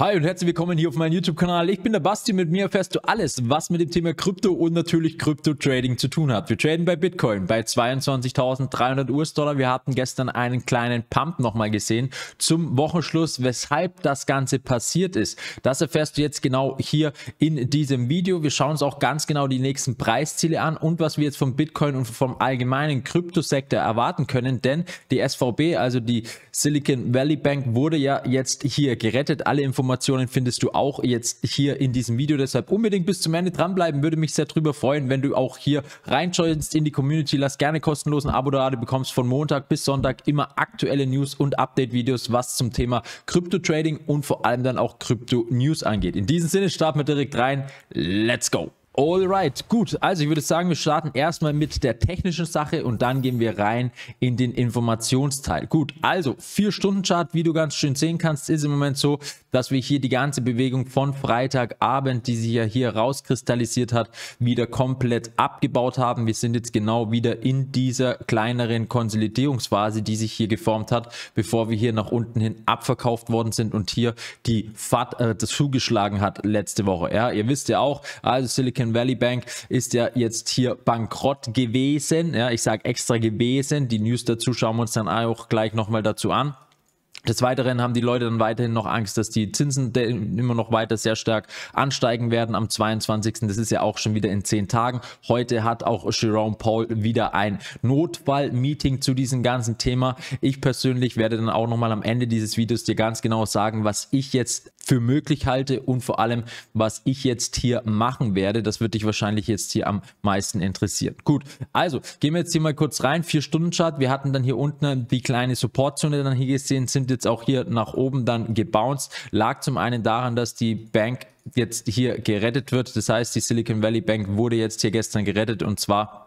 Hi und herzlich willkommen hier auf meinem YouTube-Kanal. Ich bin der Basti, mit mir erfährst du alles, was mit dem Thema Krypto und natürlich Krypto-Trading zu tun hat. Wir traden bei Bitcoin bei 22.300 US-Dollar. Wir hatten gestern einen kleinen Pump nochmal gesehen zum Wochenschluss, weshalb das Ganze passiert ist. Das erfährst du jetzt genau hier in diesem Video. Wir schauen uns auch ganz genau die nächsten Preisziele an und was wir jetzt vom Bitcoin und vom allgemeinen Kryptosektor erwarten können, denn die SVB, also die Silicon Valley Bank, wurde ja jetzt hier gerettet. Alle Informationen Informationen findest du auch jetzt hier in diesem Video. Deshalb unbedingt bis zum Ende dranbleiben. Würde mich sehr drüber freuen, wenn du auch hier reinschaust in die Community. Lass gerne kostenlosen Abo da. Du bekommst von Montag bis Sonntag immer aktuelle News und Update-Videos, was zum Thema Krypto-Trading und vor allem dann auch Krypto-News angeht. In diesem Sinne starten wir direkt rein. Let's go! Alright, gut. Also ich würde sagen, wir starten erstmal mit der technischen Sache und dann gehen wir rein in den Informationsteil. Gut, also 4-Stunden-Chart, wie du ganz schön sehen kannst, ist im Moment so, dass wir hier die ganze Bewegung von Freitagabend, die sich ja hier rauskristallisiert hat, wieder komplett abgebaut haben. Wir sind jetzt genau wieder in dieser kleineren Konsolidierungsphase, die sich hier geformt hat, bevor wir hier nach unten hin abverkauft worden sind und hier die FAT äh, das zugeschlagen hat letzte Woche. Ja, ihr wisst ja auch, also Silicon Silicon Valley Bank ist ja jetzt hier bankrott gewesen. Ja, ich sage extra gewesen. Die News dazu schauen wir uns dann auch gleich nochmal dazu an. Des Weiteren haben die Leute dann weiterhin noch Angst, dass die Zinsen immer noch weiter sehr stark ansteigen werden am 22. Das ist ja auch schon wieder in zehn Tagen. Heute hat auch Jerome Paul wieder ein Notfallmeeting zu diesem ganzen Thema. Ich persönlich werde dann auch nochmal am Ende dieses Videos dir ganz genau sagen, was ich jetzt für möglich halte und vor allem, was ich jetzt hier machen werde. Das wird dich wahrscheinlich jetzt hier am meisten interessieren. Gut, also gehen wir jetzt hier mal kurz rein. Vier Stunden Chart. Wir hatten dann hier unten die kleine Supportzone dann hier gesehen, sind jetzt auch hier nach oben dann gebounced. Lag zum einen daran, dass die Bank jetzt hier gerettet wird. Das heißt, die Silicon Valley Bank wurde jetzt hier gestern gerettet und zwar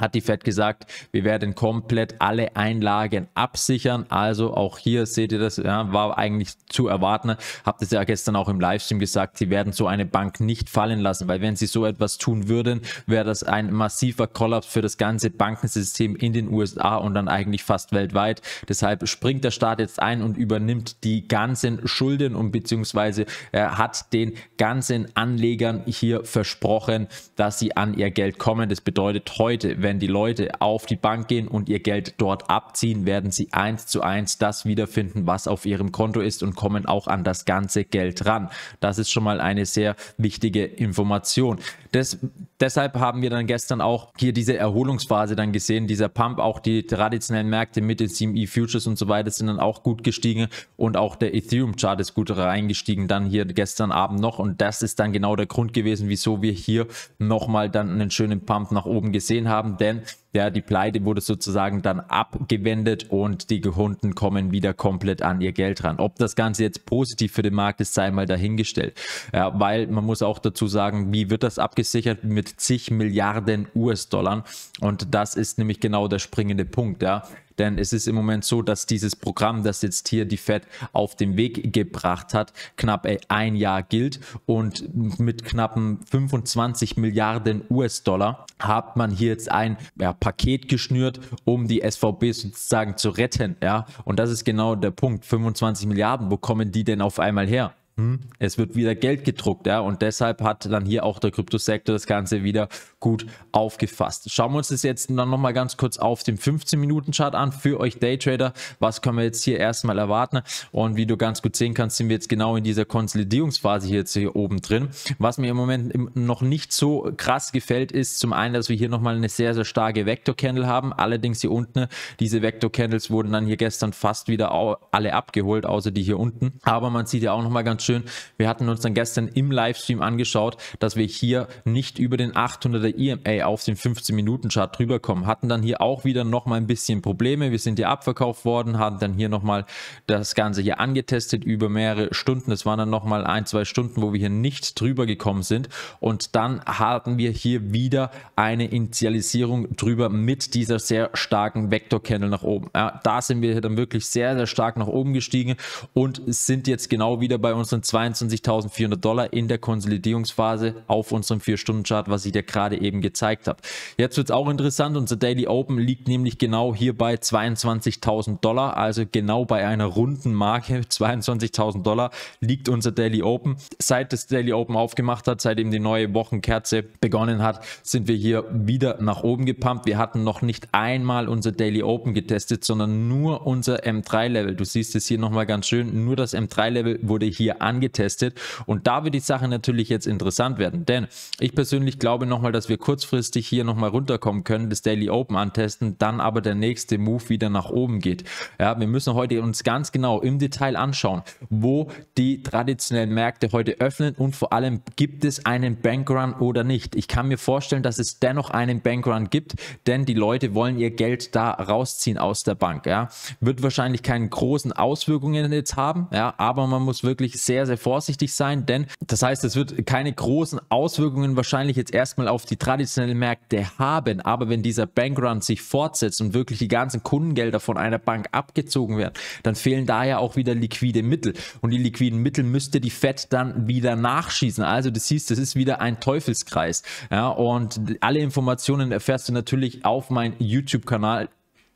hat die Fed gesagt, wir werden komplett alle Einlagen absichern. Also auch hier seht ihr das, ja, war eigentlich zu erwarten. Habt ihr ja gestern auch im Livestream gesagt, sie werden so eine Bank nicht fallen lassen, weil wenn sie so etwas tun würden, wäre das ein massiver Kollaps für das ganze Bankensystem in den USA und dann eigentlich fast weltweit. Deshalb springt der Staat jetzt ein und übernimmt die ganzen Schulden und beziehungsweise äh, hat den ganzen Anlegern hier versprochen, dass sie an ihr Geld kommen. Das bedeutet heute, wenn die Leute auf die Bank gehen und ihr Geld dort abziehen, werden sie eins zu eins das wiederfinden, was auf ihrem Konto ist und kommen auch an das ganze Geld ran. Das ist schon mal eine sehr wichtige Information. Das, deshalb haben wir dann gestern auch hier diese Erholungsphase dann gesehen, dieser Pump, auch die traditionellen Märkte mit den CME Futures und so weiter sind dann auch gut gestiegen und auch der Ethereum Chart ist gut reingestiegen dann hier gestern Abend noch und das ist dann genau der Grund gewesen, wieso wir hier nochmal dann einen schönen Pump nach oben gesehen haben. haben, denn Ja, die Pleite wurde sozusagen dann abgewendet und die Kunden kommen wieder komplett an ihr Geld ran. Ob das Ganze jetzt positiv für den Markt ist, sei mal dahingestellt. Ja, weil man muss auch dazu sagen, wie wird das abgesichert? Mit zig Milliarden US-Dollar. Und das ist nämlich genau der springende Punkt. Ja. Denn es ist im Moment so, dass dieses Programm, das jetzt hier die Fed auf den Weg gebracht hat, knapp ein Jahr gilt und mit knappen 25 Milliarden US-Dollar hat man hier jetzt ein ja, Paket geschnürt, um die SVB sozusagen zu retten. Ja? Und das ist genau der Punkt. 25 Milliarden, wo kommen die denn auf einmal her? Hm? Es wird wieder Geld gedruckt, ja, und deshalb hat dann hier auch der Kryptosektor das Ganze wieder gut aufgefasst. Schauen wir uns das jetzt dann nochmal ganz kurz auf dem 15-Minuten-Chart an für euch Daytrader. Was können wir jetzt hier erstmal erwarten? Und wie du ganz gut sehen kannst, sind wir jetzt genau in dieser Konsolidierungsphase hier jetzt hier oben drin. Was mir im Moment noch nicht so krass gefällt, ist zum einen, dass wir hier nochmal eine sehr, sehr starke Vector-Candle haben. Allerdings hier unten, diese Vector-Candles wurden dann hier gestern fast wieder alle abgeholt, außer die hier unten. Aber man sieht ja auch nochmal ganz schön. Wir hatten uns dann gestern im Livestream angeschaut, dass wir hier nicht über den 800er EMA auf den 15-Minuten-Chart drüber kommen. Hatten dann hier auch wieder nochmal ein bisschen Probleme. Wir sind hier abverkauft worden, haben dann hier nochmal das Ganze hier angetestet über mehrere Stunden. Es waren dann nochmal ein, zwei Stunden, wo wir hier nicht drüber gekommen sind. Und dann hatten wir hier wieder eine Initialisierung drüber mit dieser sehr starken Vektor-Candle nach oben. Ja, da sind wir dann wirklich sehr, sehr stark nach oben gestiegen und sind jetzt genau wieder bei uns sind 22.400 Dollar in der Konsolidierungsphase auf unserem 4-Stunden-Chart, was ich dir gerade eben gezeigt habe. Jetzt wird es auch interessant. Unser Daily Open liegt nämlich genau hier bei 22.000 Dollar, also genau bei einer runden Marke. 22.000 Dollar liegt unser Daily Open. Seit das Daily Open aufgemacht hat, seitdem die neue Wochenkerze begonnen hat, sind wir hier wieder nach oben gepumpt. Wir hatten noch nicht einmal unser Daily Open getestet, sondern nur unser M3-Level. Du siehst es hier nochmal ganz schön. Nur das M3-Level wurde hier angetestet. Und da wird die Sache natürlich jetzt interessant werden, denn ich persönlich glaube nochmal, dass wir kurzfristig hier nochmal runterkommen können, das Daily Open antesten, dann aber der nächste Move wieder nach oben geht. Ja, wir müssen heute uns ganz genau im Detail anschauen, wo die traditionellen Märkte heute öffnen und vor allem gibt es einen Bankrun oder nicht. Ich kann mir vorstellen, dass es dennoch einen Bankrun gibt, denn die Leute wollen ihr Geld da rausziehen aus der Bank. Ja. Wird wahrscheinlich keine großen Auswirkungen jetzt haben, ja, aber man muss wirklich sehr sehr, sehr vorsichtig sein, denn das heißt, es wird keine großen Auswirkungen wahrscheinlich jetzt erstmal auf die traditionellen Märkte haben. Aber wenn dieser Bankrun sich fortsetzt und wirklich die ganzen Kundengelder von einer Bank abgezogen werden, dann fehlen da ja auch wieder liquide Mittel. Und die liquiden Mittel müsste die Fed dann wieder nachschießen. Also das hieß, das ist wieder ein Teufelskreis. Ja, und alle Informationen erfährst du natürlich auf meinem YouTube-Kanal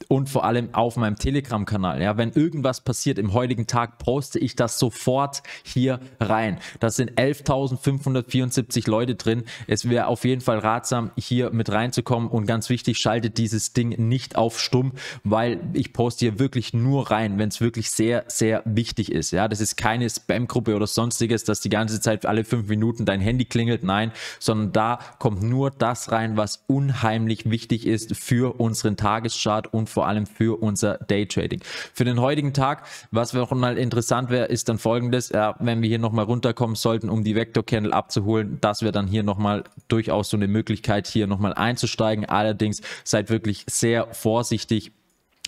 und vor allem auf meinem Telegram-Kanal. Ja, wenn irgendwas passiert im heutigen Tag, poste ich das sofort hier rein. Das sind 11.574 Leute drin. Es wäre auf jeden Fall ratsam, hier mit reinzukommen und ganz wichtig, schaltet dieses Ding nicht auf stumm, weil ich poste hier wirklich nur rein, wenn es wirklich sehr, sehr wichtig ist. Ja, das ist keine Spam-Gruppe oder sonstiges, dass die ganze Zeit alle fünf Minuten dein Handy klingelt. Nein, sondern da kommt nur das rein, was unheimlich wichtig ist für unseren Tagesschart und und vor allem für unser Daytrading. Für den heutigen Tag, was auch mal interessant wäre, ist dann folgendes, ja, wenn wir hier nochmal runterkommen sollten, um die Vector Candle abzuholen, dass wir dann hier nochmal durchaus so eine Möglichkeit hier nochmal einzusteigen. Allerdings seid wirklich sehr vorsichtig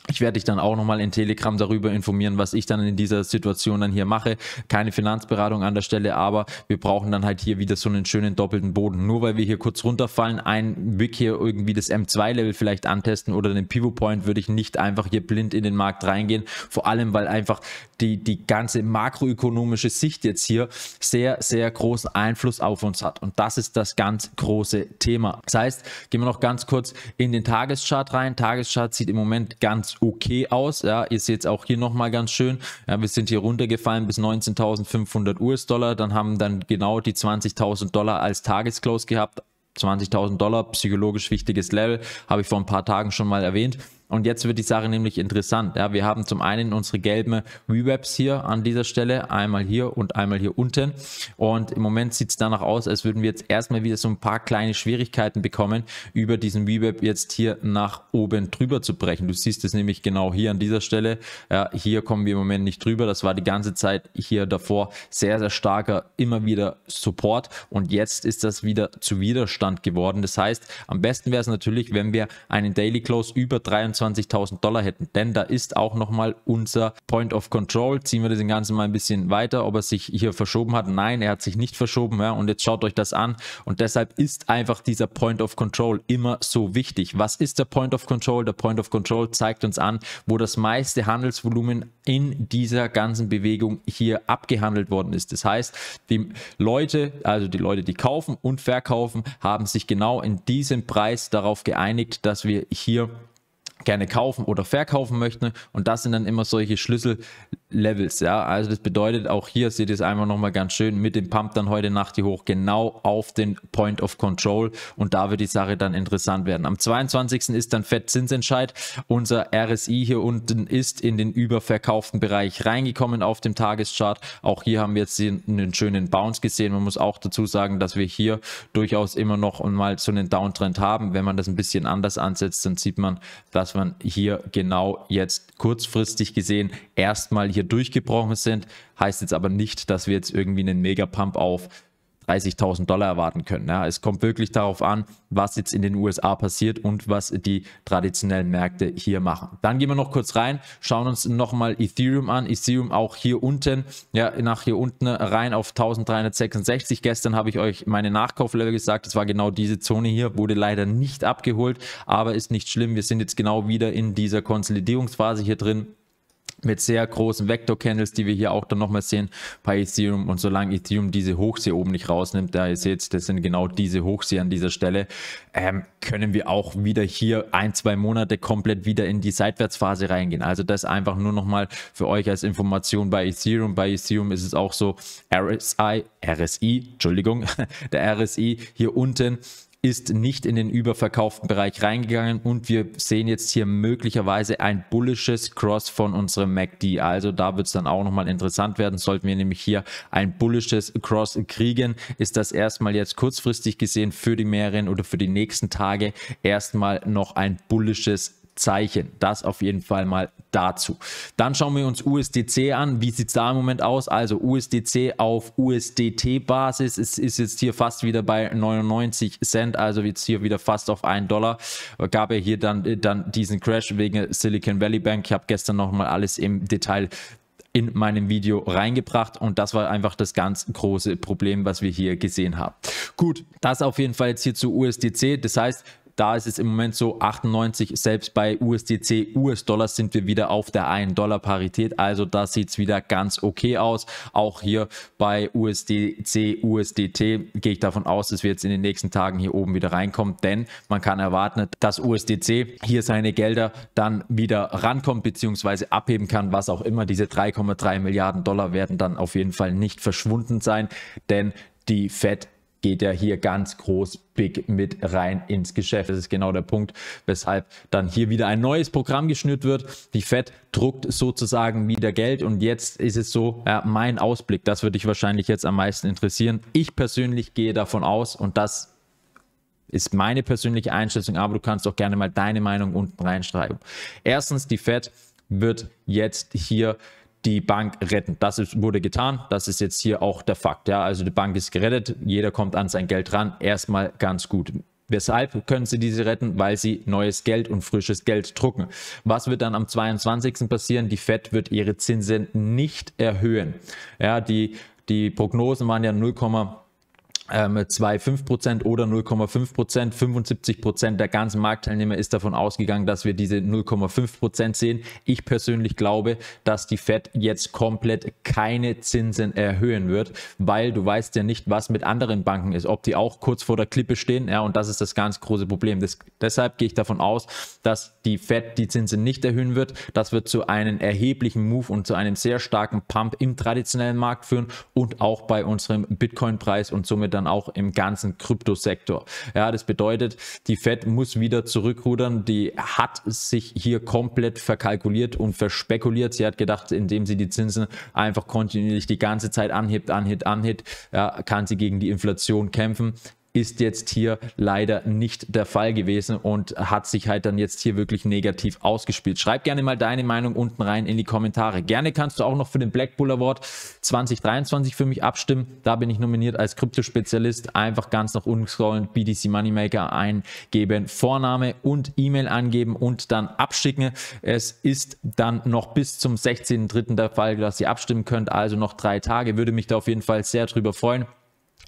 ich werde dich dann auch nochmal in Telegram darüber informieren, was ich dann in dieser Situation dann hier mache. Keine Finanzberatung an der Stelle, aber wir brauchen dann halt hier wieder so einen schönen doppelten Boden. Nur weil wir hier kurz runterfallen, ein Wick hier irgendwie das M2-Level vielleicht antesten oder den Pivot Point, würde ich nicht einfach hier blind in den Markt reingehen. Vor allem, weil einfach die, die ganze makroökonomische Sicht jetzt hier sehr, sehr großen Einfluss auf uns hat. Und das ist das ganz große Thema. Das heißt, gehen wir noch ganz kurz in den Tageschart rein. Tageschart sieht im Moment ganz ganz okay aus. Ja, ihr seht es auch hier nochmal ganz schön. Ja, wir sind hier runtergefallen bis 19.500 US-Dollar. Dann haben dann genau die 20.000 Dollar als Tagesclose gehabt. 20.000 Dollar, psychologisch wichtiges Level, habe ich vor ein paar Tagen schon mal erwähnt. Und jetzt wird die Sache nämlich interessant. Ja, wir haben zum einen unsere gelben Rewebs hier an dieser Stelle, einmal hier und einmal hier unten. Und im Moment sieht es danach aus, als würden wir jetzt erstmal wieder so ein paar kleine Schwierigkeiten bekommen, über diesen Reweb jetzt hier nach oben drüber zu brechen. Du siehst es nämlich genau hier an dieser Stelle. Ja, hier kommen wir im Moment nicht drüber. Das war die ganze Zeit hier davor sehr, sehr starker, immer wieder Support. Und jetzt ist das wieder zu Widerstand geworden. Das heißt, am besten wäre es natürlich, wenn wir einen Daily Close über 23 23.000 Dollar hätten. Denn da ist auch nochmal unser Point of Control. Ziehen wir das Ganze mal ein bisschen weiter, ob er sich hier verschoben hat. Nein, er hat sich nicht verschoben. Ja, und jetzt schaut euch das an. Und deshalb ist einfach dieser Point of Control immer so wichtig. Was ist der Point of Control? Der Point of Control zeigt uns an, wo das meiste Handelsvolumen in dieser ganzen Bewegung hier abgehandelt worden ist. Das heißt, die Leute, also die Leute, die kaufen und verkaufen, haben sich genau in diesem Preis darauf geeinigt, dass wir hier gerne kaufen oder verkaufen möchten. Und das sind dann immer solche Schlüssel, Levels, ja. Also das bedeutet, auch hier seht ihr es einfach nochmal ganz schön mit dem Pump dann heute Nacht hier hoch, genau auf den Point of Control und da wird die Sache dann interessant werden. Am 22. ist dann Fed-Zinsentscheid. Unser RSI hier unten ist in den überverkauften Bereich reingekommen auf dem Tageschart. Auch hier haben wir jetzt einen schönen Bounce gesehen. Man muss auch dazu sagen, dass wir hier durchaus immer noch mal so einen Downtrend haben. Wenn man das ein bisschen anders ansetzt, dann sieht man, dass man hier genau jetzt kurzfristig gesehen erstmal hier hier durchgebrochen sind. Heißt jetzt aber nicht, dass wir jetzt irgendwie einen Mega-Pump auf 30.000 Dollar erwarten können. Ja, es kommt wirklich darauf an, was jetzt in den USA passiert und was die traditionellen Märkte hier machen. Dann gehen wir noch kurz rein, schauen uns nochmal Ethereum an. Ethereum auch hier unten, ja, nach hier unten rein auf 1366. Gestern habe ich euch meine Nachkauflevel gesagt. Das war genau diese Zone hier, wurde leider nicht abgeholt, aber ist nicht schlimm. Wir sind jetzt genau wieder in dieser Konsolidierungsphase hier drin mit sehr großen vektor candles die wir hier auch dann nochmal sehen bei Ethereum. Und solange Ethereum diese Hochsee oben nicht rausnimmt, da ihr seht, das sind genau diese Hochsee an dieser Stelle, ähm, können wir auch wieder hier ein, zwei Monate komplett wieder in die Seitwärtsphase reingehen. Also das einfach nur nochmal für euch als Information bei Ethereum. Bei Ethereum ist es auch so, RSI, RSI, Entschuldigung, der RSI hier unten ist nicht in den überverkauften Bereich reingegangen und wir sehen jetzt hier möglicherweise ein bullisches Cross von unserem MACD. Also da wird es dann auch nochmal interessant werden. Sollten wir nämlich hier ein bullisches Cross kriegen, ist das erstmal jetzt kurzfristig gesehen für die mehreren oder für die nächsten Tage erstmal noch ein bullisches Zeichen. Das auf jeden Fall mal dazu. Dann schauen wir uns USDC an. Wie sieht es da im Moment aus? Also USDC auf USDT-Basis. Es ist jetzt hier fast wieder bei 99 Cent, also jetzt hier wieder fast auf 1 Dollar. Gab ja hier dann, äh, dann diesen Crash wegen Silicon Valley Bank. Ich habe gestern nochmal alles im Detail in meinem Video reingebracht und das war einfach das ganz große Problem, was wir hier gesehen haben. Gut, das auf jeden Fall jetzt hier zu USDC. Das heißt, da ist es im Moment so 98, selbst bei USDC, US-Dollar sind wir wieder auf der 1-Dollar-Parität. Also da sieht es wieder ganz okay aus. Auch hier bei USDC, USDT gehe ich davon aus, dass wir jetzt in den nächsten Tagen hier oben wieder reinkommen, denn man kann erwarten, dass USDC hier seine Gelder dann wieder rankommt bzw. abheben kann, was auch immer. Diese 3,3 Milliarden Dollar werden dann auf jeden Fall nicht verschwunden sein, denn die Fed geht ja hier ganz groß big mit rein ins Geschäft. Das ist genau der Punkt, weshalb dann hier wieder ein neues Programm geschnürt wird. Die Fed druckt sozusagen wieder Geld und jetzt ist es so, ja, mein Ausblick, das würde dich wahrscheinlich jetzt am meisten interessieren. Ich persönlich gehe davon aus und das ist meine persönliche Einschätzung, aber du kannst auch gerne mal deine Meinung unten reinschreiben. Erstens, die Fed wird jetzt hier die Bank retten. Das ist, wurde getan. Das ist jetzt hier auch der Fakt. Ja, also die Bank ist gerettet. Jeder kommt an sein Geld ran. Erstmal ganz gut. Weshalb können sie diese retten? Weil sie neues Geld und frisches Geld drucken. Was wird dann am 22. passieren? Die Fed wird ihre Zinsen nicht erhöhen. Ja, die, die Prognosen waren ja 0, ähm, 2,5% oder 0,5%. 75% der ganzen Marktteilnehmer ist davon ausgegangen, dass wir diese 0,5% sehen. Ich persönlich glaube, dass die Fed jetzt komplett keine Zinsen erhöhen wird, weil du weißt ja nicht, was mit anderen Banken ist, ob die auch kurz vor der Klippe stehen. Ja, und das ist das ganz große Problem. Das, deshalb gehe ich davon aus, dass die Fed die Zinsen nicht erhöhen wird. Das wird zu einem erheblichen Move und zu einem sehr starken Pump im traditionellen Markt führen und auch bei unserem Bitcoin-Preis und somit dann dann auch im ganzen Kryptosektor. Ja, das bedeutet, die Fed muss wieder zurückrudern. Die hat sich hier komplett verkalkuliert und verspekuliert. Sie hat gedacht, indem sie die Zinsen einfach kontinuierlich die ganze Zeit anhebt, anhebt, anhebt, ja, kann sie gegen die Inflation kämpfen ist jetzt hier leider nicht der Fall gewesen und hat sich halt dann jetzt hier wirklich negativ ausgespielt. Schreib gerne mal deine Meinung unten rein in die Kommentare. Gerne kannst du auch noch für den Black Bull Award 2023 für mich abstimmen. Da bin ich nominiert als Kryptospezialist. Einfach ganz nach unten scrollen, BDC Moneymaker eingeben, Vorname und E-Mail angeben und dann abschicken. Es ist dann noch bis zum 16.03. der Fall, dass ihr abstimmen könnt. Also noch drei Tage. Würde mich da auf jeden Fall sehr drüber freuen.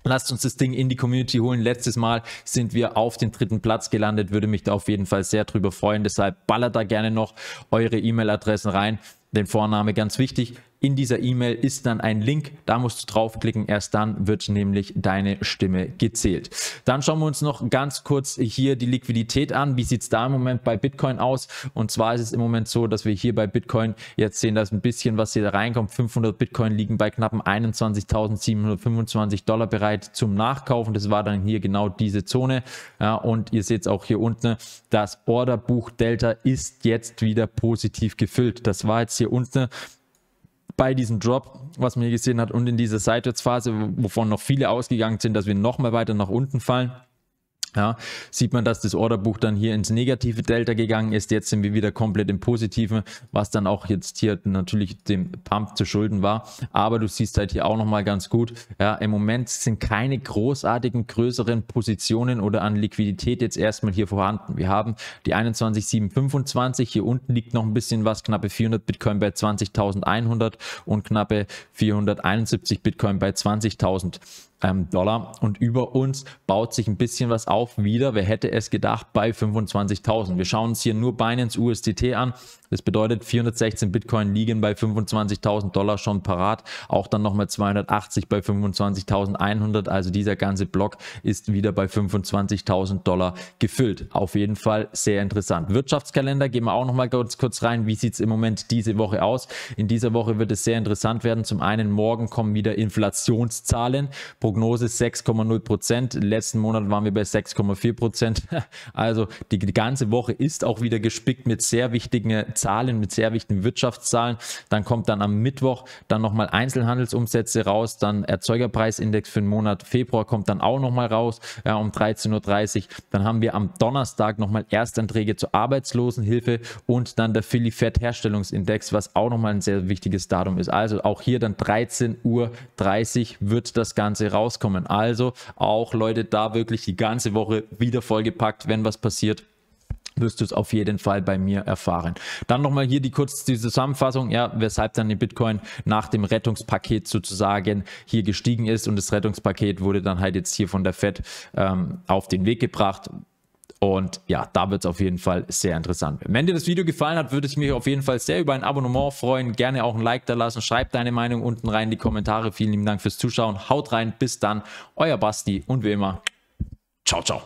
Lasst uns das Ding in die Community holen. Letztes Mal sind wir auf den dritten Platz gelandet. Würde mich da auf jeden Fall sehr drüber freuen. Deshalb ballert da gerne noch eure E-Mail-Adressen rein. Den Vorname ganz wichtig. In dieser E-Mail ist dann ein Link, da musst du draufklicken, erst dann wird nämlich deine Stimme gezählt. Dann schauen wir uns noch ganz kurz hier die Liquidität an. Wie sieht es da im Moment bei Bitcoin aus? Und zwar ist es im Moment so, dass wir hier bei Bitcoin jetzt sehen, dass ein bisschen was hier da reinkommt. 500 Bitcoin liegen bei knappen 21.725 Dollar bereit zum Nachkaufen. Das war dann hier genau diese Zone. Ja, und ihr seht es auch hier unten, das Orderbuch Delta ist jetzt wieder positiv gefüllt. Das war jetzt hier unten bei diesem Drop, was man hier gesehen hat, und in dieser Seitwärtsphase, wovon noch viele ausgegangen sind, dass wir nochmal weiter nach unten fallen. Ja, sieht man, dass das Orderbuch dann hier ins negative Delta gegangen ist. Jetzt sind wir wieder komplett im positiven, was dann auch jetzt hier natürlich dem Pump zu schulden war. Aber du siehst halt hier auch nochmal ganz gut, ja, im Moment sind keine großartigen größeren Positionen oder an Liquidität jetzt erstmal hier vorhanden. Wir haben die 21,725, hier unten liegt noch ein bisschen was, knappe 400 Bitcoin bei 20.100 und knappe 471 Bitcoin bei 20.000. Ähm, Dollar und über uns baut sich ein bisschen was auf wieder. Wer hätte es gedacht bei 25.000? Wir schauen uns hier nur Binance USDT an. Das bedeutet 416 Bitcoin liegen bei 25.000 Dollar schon parat. Auch dann nochmal 280 bei 25.100. Also dieser ganze Block ist wieder bei 25.000 Dollar gefüllt. Auf jeden Fall sehr interessant. Wirtschaftskalender gehen wir auch nochmal ganz kurz rein. Wie sieht es im Moment diese Woche aus? In dieser Woche wird es sehr interessant werden. Zum einen morgen kommen wieder Inflationszahlen. Pro Prognose 6,0 Prozent. Letzten Monat waren wir bei 6,4 Prozent. Also die, die, ganze Woche ist auch wieder gespickt mit sehr wichtigen äh, Zahlen, mit sehr wichtigen Wirtschaftszahlen. Dann kommt dann am Mittwoch dann nochmal Einzelhandelsumsätze raus, dann Erzeugerpreisindex für den Monat Februar kommt dann auch nochmal raus ja, um 13.30 Uhr. Dann haben wir am Donnerstag nochmal Erstanträge zur Arbeitslosenhilfe und dann der Philly Fed Herstellungsindex, was auch nochmal ein sehr wichtiges Datum ist. Also auch hier dann 13.30 Uhr wird das Ganze raus rauskommen. Also auch Leute, da wirklich die ganze Woche wieder vollgepackt, wenn was passiert wirst du es auf jeden Fall bei mir erfahren. Dann nochmal hier die kurz die Zusammenfassung, ja, weshalb dann die Bitcoin nach dem Rettungspaket sozusagen hier gestiegen ist und das Rettungspaket wurde dann halt jetzt hier von der Fed ähm, auf den Weg gebracht und ja, da wird es auf jeden Fall sehr interessant. Wenn dir das Video gefallen hat, würde ich mich auf jeden Fall sehr über ein Abonnement freuen. Gerne auch ein Like da lassen. Schreib deine Meinung unten rein in die Kommentare. Vielen lieben Dank fürs Zuschauen. Haut rein. Bis dann. Euer Basti und wie immer. Ciao, ciao.